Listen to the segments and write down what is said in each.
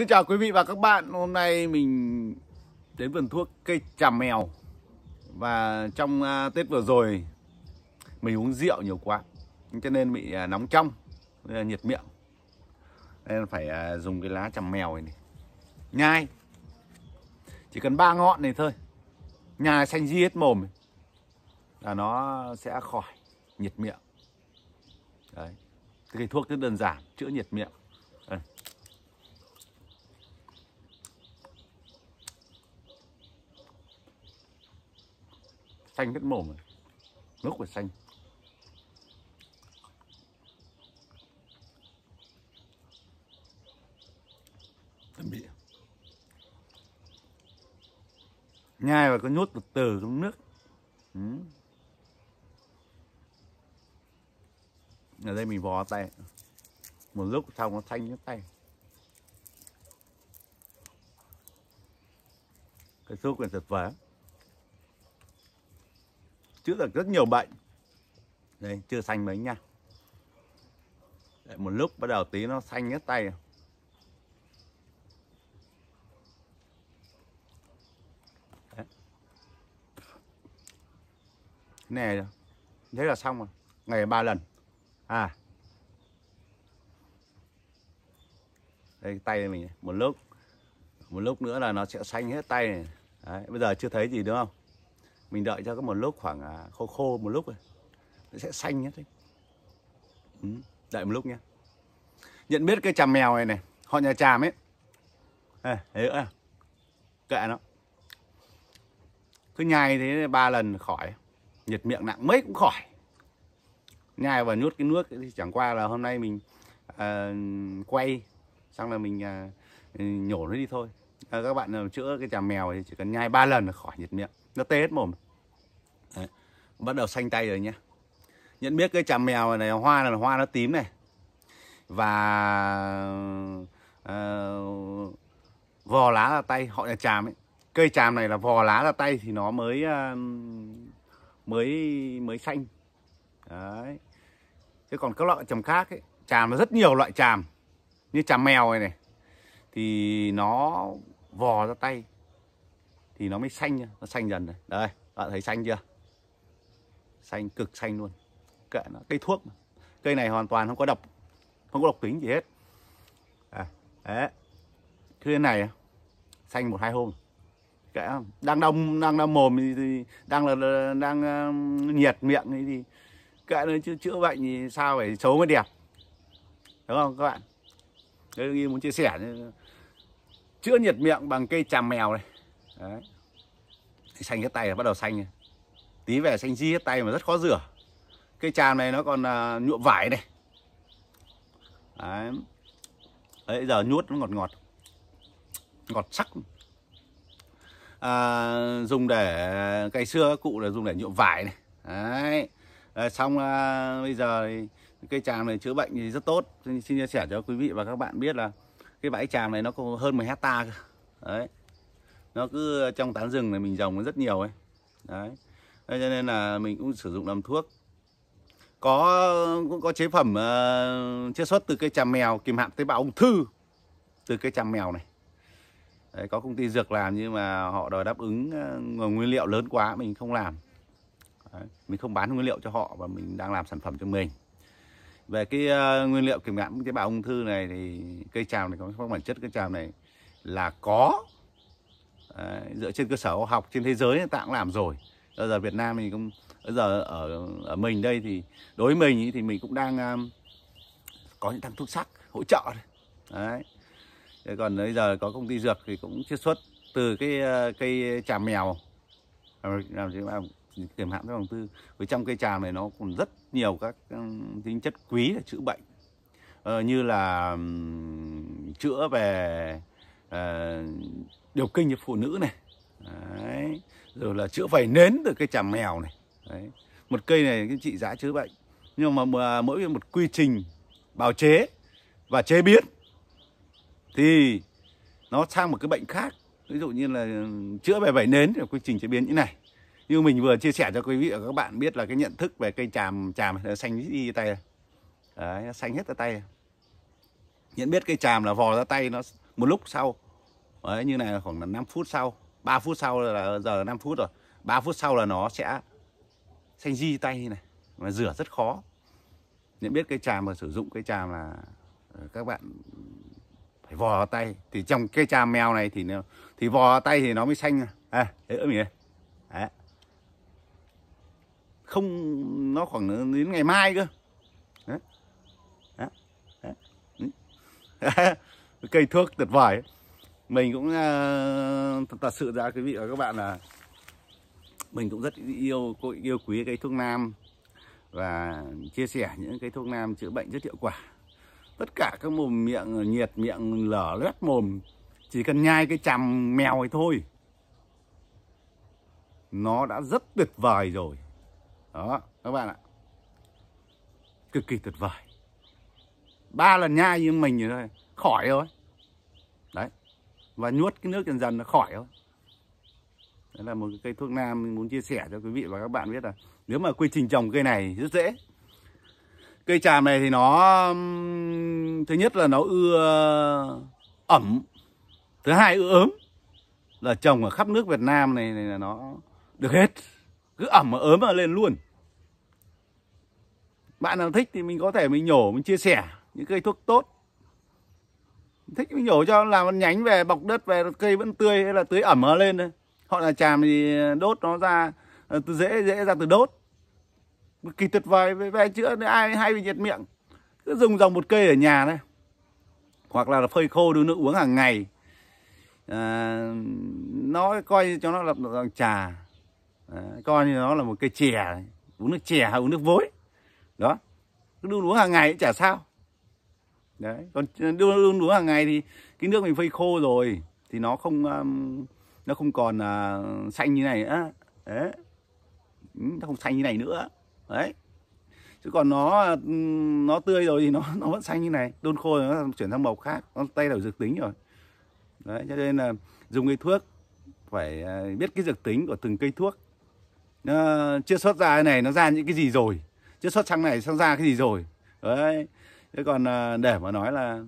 Xin chào quý vị và các bạn Hôm nay mình đến vườn thuốc cây trà mèo Và trong à, Tết vừa rồi Mình uống rượu nhiều quá Cho nên bị à, nóng trong Nhiệt miệng Nên phải à, dùng cái lá trà mèo này, này Nhai Chỉ cần ba ngọn này thôi Nhai xanh di hết mồm Là nó sẽ khỏi nhiệt miệng Đấy Cái thuốc rất đơn giản Chữa nhiệt miệng xanh hết mồm rồi nước phải xanh chuẩn bị nhai và cứ nhốt từ từ trong nước ừ. ở đây mình vò tay một lúc xong nó thanh cái tay cái số quyền thật vời chữa được rất nhiều bệnh đây chưa xanh mấy nha Để một lúc bắt đầu tí nó xanh hết tay nè, cái thế là xong rồi ngày ba lần à đây tay mình một lúc một lúc nữa là nó sẽ xanh hết tay này Đấy, bây giờ chưa thấy gì đúng không mình đợi cho có một lúc khoảng à, khô khô một lúc rồi nó sẽ xanh nhất đấy ừ, đợi một lúc nhé nhận biết cái chàm mèo này này họ nhà chàm ấy à, nữa kệ nó cứ nhai thế ba lần khỏi nhiệt miệng nặng mấy cũng khỏi nhai và nuốt cái nước thì chẳng qua là hôm nay mình uh, quay xong là mình uh, nhổ nó đi thôi các bạn chữa cái chàm mèo thì chỉ cần nhai ba lần là khỏi nhiệt miệng nó tê hết mồm Đấy. bắt đầu xanh tay rồi nhé nhận biết cái chàm mèo này hoa này là hoa nó tím này và uh, vò lá là tay họ là chàm ấy cây chàm này là vò lá là tay thì nó mới uh, mới mới xanh đấy chứ còn các loại chàm khác ấy chàm nó rất nhiều loại chàm như chàm mèo này này thì nó vò ra tay thì nó mới xanh nó xanh dần này đây bạn thấy xanh chưa xanh cực xanh luôn kệ nó cây thuốc mà. cây này hoàn toàn không có độc không có độc tính gì hết à, đấy thế này xanh một hai hôm kệ không? đang đông đang đau mồm thì, thì đang là đang uh, nhiệt miệng thì, thì kệ nó chữa, chữa bệnh thì sao phải xấu mới đẹp đúng không các bạn đấy muốn chia sẻ chữa nhiệt miệng bằng cây tràm mèo này Đấy. Thì xanh hết tay là bắt đầu xanh Tí về xanh di hết tay mà rất khó rửa Cây tràm này nó còn à, nhuộm vải này Đấy. Đấy giờ nhuốt nó ngọt ngọt Ngọt sắc à, Dùng để Cây xưa cụ là dùng để nhuộm vải này Đấy à, Xong à, bây giờ thì cây tràm này chữa bệnh thì rất tốt xin chia sẻ cho quý vị và các bạn biết là cái bãi tràm này nó có hơn 10 hecta đấy nó cứ ờ, trong tán rừng này mình trồng rất nhiều ấy đấy Thế cho nên là mình cũng sử dụng làm thuốc có cũng có chế phẩm uh, ờ, chế xuất từ cây trà mèo kìm hãm tế bào ung thư từ cây trà mèo này Đấy, có công ty dược làm nhưng mà họ đòi đáp ứng ờ, nguồn nguyên liệu lớn quá mình không làm Đấy, mình không bán nguyên liệu cho họ và mình đang làm sản phẩm cho mình về cái uh, nguyên liệu kiềm ngãn tế bào ung thư này thì cây tràm này có các bản chất cây tràm này là có Đấy, dựa trên cơ sở học trên thế giới ta cũng làm rồi bây giờ Việt Nam mình cũng bây giờ ở ở mình đây thì đối với mình ý, thì mình cũng đang um, có những thang thuốc sắc hỗ trợ đấy Thế còn bây giờ có công ty dược thì cũng chiết xuất từ cái ờ, cây trà mèo làm kiểm hãm đầu tư với trong cây trà này nó còn rất nhiều các um, tính chất quý để chữa bệnh ờ, như là um, chữa về uh, điều kinh cho phụ nữ này Đấy. rồi là chữa vẩy nến từ cây trà mèo này Đấy. một cây này cái trị giá chữa bệnh nhưng mà mỗi một quy trình bào chế và chế biến thì nó sang một cái bệnh khác ví dụ như là chữa về vẩy nến là quy trình chế biến như này như mình vừa chia sẻ cho quý vị và các bạn biết là cái nhận thức về cây tràm tràm nó xanh đi tay Đấy, xanh hết ra tay nhận biết cây tràm là vò ra tay nó một lúc sau Đấy, như này khoảng là 5 phút sau 3 phút sau là giờ là 5 phút rồi 3 phút sau là nó sẽ xanh di tay này mà rửa rất khó nhận biết cây tràm mà sử dụng cây tràm là ờ, các bạn phải vò vào tay thì trong cây tràm mèo này thì thì vò vào tay thì nó mới xanh à đấy ớm mình đấy không nó khoảng đến ngày mai cơ đấy. Đấy. Đấy. cây thuốc tuyệt vời ấy mình cũng uh, thật sự ra quý vị và các bạn là mình cũng rất yêu yêu quý cây thuốc nam và chia sẻ những cái thuốc nam chữa bệnh rất hiệu quả tất cả các mồm miệng nhiệt miệng lở lét mồm chỉ cần nhai cái chằm mèo ấy thôi nó đã rất tuyệt vời rồi đó các bạn ạ cực kỳ tuyệt vời ba lần nhai như mình rồi khỏi rồi và nuốt cái nước dần dần nó khỏi thôi đấy là một cái cây thuốc nam mình muốn chia sẻ cho quý vị và các bạn biết là nếu mà quy trình trồng cây này rất dễ cây tràm này thì nó thứ nhất là nó ưa ẩm thứ hai ưa ớm là trồng ở khắp nước Việt Nam này, này là nó được hết cứ ẩm mà ớm mà lên luôn bạn nào thích thì mình có thể mình nhổ mình chia sẻ những cây thuốc tốt thích nhổ cho làm nhánh về bọc đất về cây vẫn tươi hay là tưới ẩm nó lên họ là chàm thì đốt nó ra ờ, dễ dễ ra từ đốt cực kỳ tuyệt vời về, về chữa ai hay bị nhiệt miệng cứ dùng dòng một cây ở nhà đây hoặc là phơi khô đưa nước uống hàng ngày à, nó coi cho nó là dòng trà à, coi như nó là một cây chè uống nước chè hay uống nước vối đó cứ đun uống hàng ngày chả sao đấy còn đun đun lúa hàng ngày thì cái nước mình phơi khô rồi thì nó không um, nó không còn uh, xanh như này nữa đấy ừ, nó không xanh như này nữa đấy chứ còn nó nó tươi rồi thì nó nó vẫn xanh như này đun khô rồi nó chuyển sang màu khác nó tay đầu dược tính rồi đấy cho nên là dùng cây thuốc phải à, biết cái dược tính của từng cây thuốc nó chưa xuất ra cái này nó ra những cái gì rồi chưa xuất sang này sang ra cái gì rồi đấy thế còn à, để mà nói là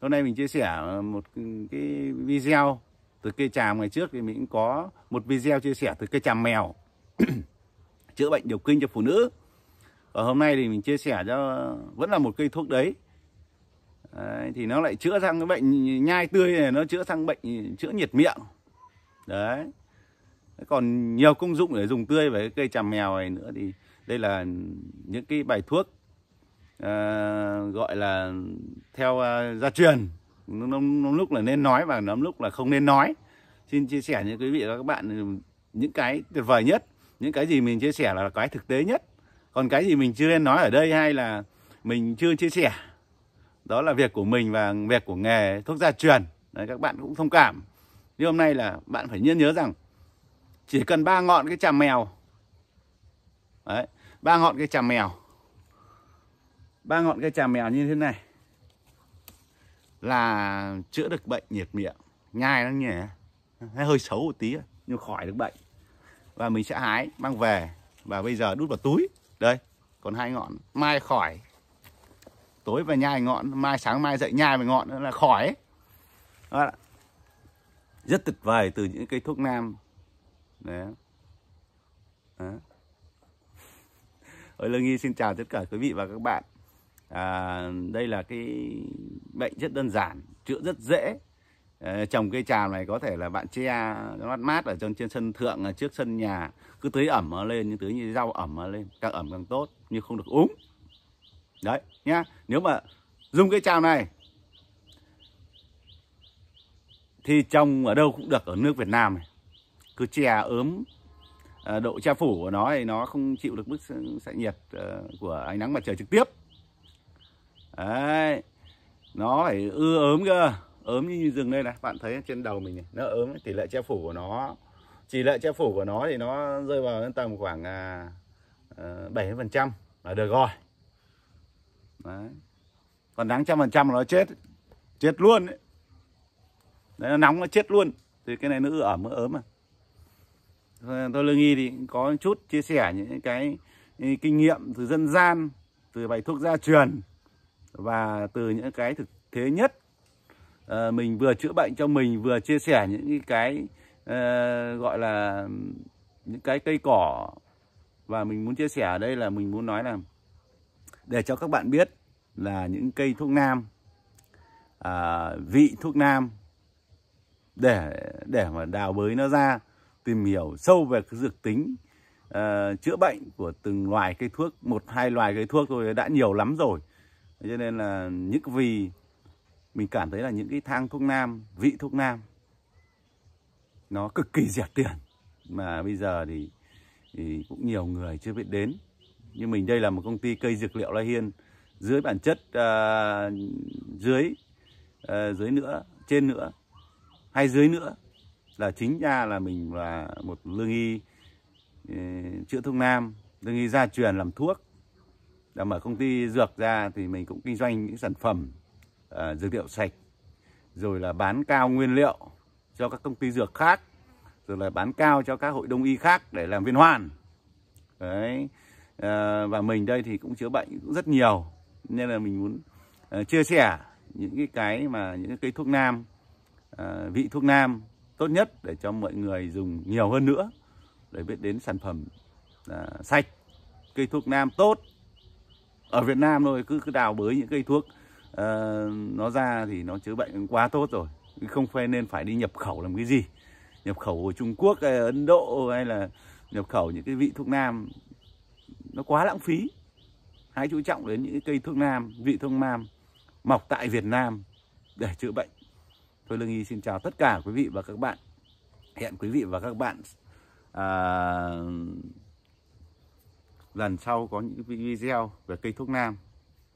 hôm nay mình chia sẻ à, một cái video từ cây tràm ngày trước thì mình cũng có một video chia sẻ từ cây tràm mèo chữa bệnh điều kinh cho phụ nữ và hôm nay thì mình chia sẻ cho vẫn là một cây thuốc đấy Đấy, thì nó lại chữa sang cái bệnh nhai tươi này nó chữa sang bệnh chữa nhiệt miệng đấy còn nhiều công dụng để dùng tươi với cây tràm mèo này nữa thì đây là những cái bài thuốc uh, gọi là theo uh, gia truyền nó lúc là nên nói và nó lúc là không nên nói xin chia sẻ với quý vị và các bạn ừ, những cái tuyệt vời nhất những cái gì mình chia sẻ là cái thực tế nhất còn cái gì mình chưa nên nói ở đây hay là mình chưa chia sẻ đó là việc của mình và việc của nghề thuốc gia truyền Đấy, các bạn cũng thông cảm nhưng hôm nay là bạn phải nhớ nhớ rằng chỉ cần ba ngọn cái chà mèo Đấy, ba ngọn cái chà mèo ba ngọn cây trà mèo như thế này là chữa được bệnh nhiệt miệng nhai nó nhẹ hơi xấu một tí nhưng khỏi được bệnh và mình sẽ hái mang về và bây giờ đút vào túi đây còn hai ngọn mai khỏi tối và nhai ngọn mai sáng mai dậy nhai về ngọn nữa là khỏi Đó rất tuyệt vời từ những cây thuốc nam đấy Đó. ở lương nghi xin chào tất cả quý vị và các bạn à, đây là cái bệnh rất đơn giản chữa rất dễ à, trồng cây tràm này có thể là bạn che mát mát ở trong trên sân thượng trước sân nhà cứ tưới ẩm lên như tưới như rau ẩm lên càng ẩm càng tốt nhưng không được úng đấy nhá nếu mà dùng cây tràm này thì trồng ở đâu cũng được ở nước Việt Nam này cứ che ướm ờ, độ che phủ của nó thì nó không chịu được bức xạ nhiệt ờ, của ánh nắng mặt trời trực tiếp đấy nó phải ưa ốm cơ ốm như rừng đây này bạn thấy trên đầu mình này. nó ốm tỷ lệ che phủ của nó tỷ lệ che phủ của nó thì nó rơi vào đến tầm khoảng à, ờ, bảy mươi phần trăm là được rồi đấy còn nắng trăm phần trăm nó chết chết luôn đấy đấy nó nóng nó chết luôn thì cái này nó ưa ẩm nó ốm mà tôi lương y thì có chút chia sẻ những cái kinh nghiệm từ dân gian từ bài thuốc gia truyền và từ những cái thực thế nhất ờ, mình vừa chữa bệnh cho mình vừa chia sẻ những cái ờ, gọi là những cái cây cỏ và mình muốn chia sẻ ở đây là mình muốn nói là để cho các bạn biết là những cây thuốc nam à, vị thuốc nam để để mà đào bới nó ra tìm hiểu sâu về cái dược tính uh, chữa bệnh của từng loài cây thuốc một hai loài cây thuốc thôi đã nhiều lắm rồi cho nên là những vì mình cảm thấy là những cái thang thuốc nam vị thuốc nam nó cực kỳ rẻ tiền mà bây giờ thì, thì cũng nhiều người chưa biết đến nhưng mình đây là một công ty cây dược liệu La Hiên dưới bản chất uh, dưới uh, dưới nữa trên nữa hay dưới nữa là chính ra là mình là một lương y uh, chữa thuốc nam lương y gia truyền làm thuốc là mở công ty dược ra thì mình cũng kinh doanh những sản phẩm à, dược liệu sạch rồi là bán cao nguyên liệu cho các công ty dược khác rồi là bán cao cho các hội đông y khác để làm viên hoàn đấy à, và mình đây thì cũng chữa bệnh cũng rất nhiều nên là mình muốn à, chia sẻ những cái cái mà những cái thuốc nam à, vị thuốc nam tốt nhất để cho mọi người dùng nhiều hơn nữa để biết đến sản phẩm à, sạch cây thuốc nam tốt ở Việt Nam thôi cứ cứ đào bới những cây thuốc uh, nó ra thì nó chữa bệnh quá tốt rồi không phải nên phải đi nhập khẩu làm cái gì nhập khẩu ở Trung Quốc hay Ấn Độ hay là nhập khẩu những cái vị thuốc nam nó quá lãng phí hãy chú trọng đến những cây thuốc nam vị thuốc nam mọc tại Việt Nam để chữa bệnh tôi Lương Y xin chào tất cả quý vị và các bạn hẹn quý vị và các bạn à, lần sau có những video về cây thuốc nam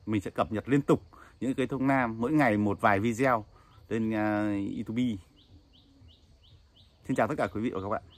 mình sẽ cập nhật liên tục những cây thuốc nam mỗi ngày một vài video lên uh, à, YouTube. Xin chào tất cả quý vị và các bạn.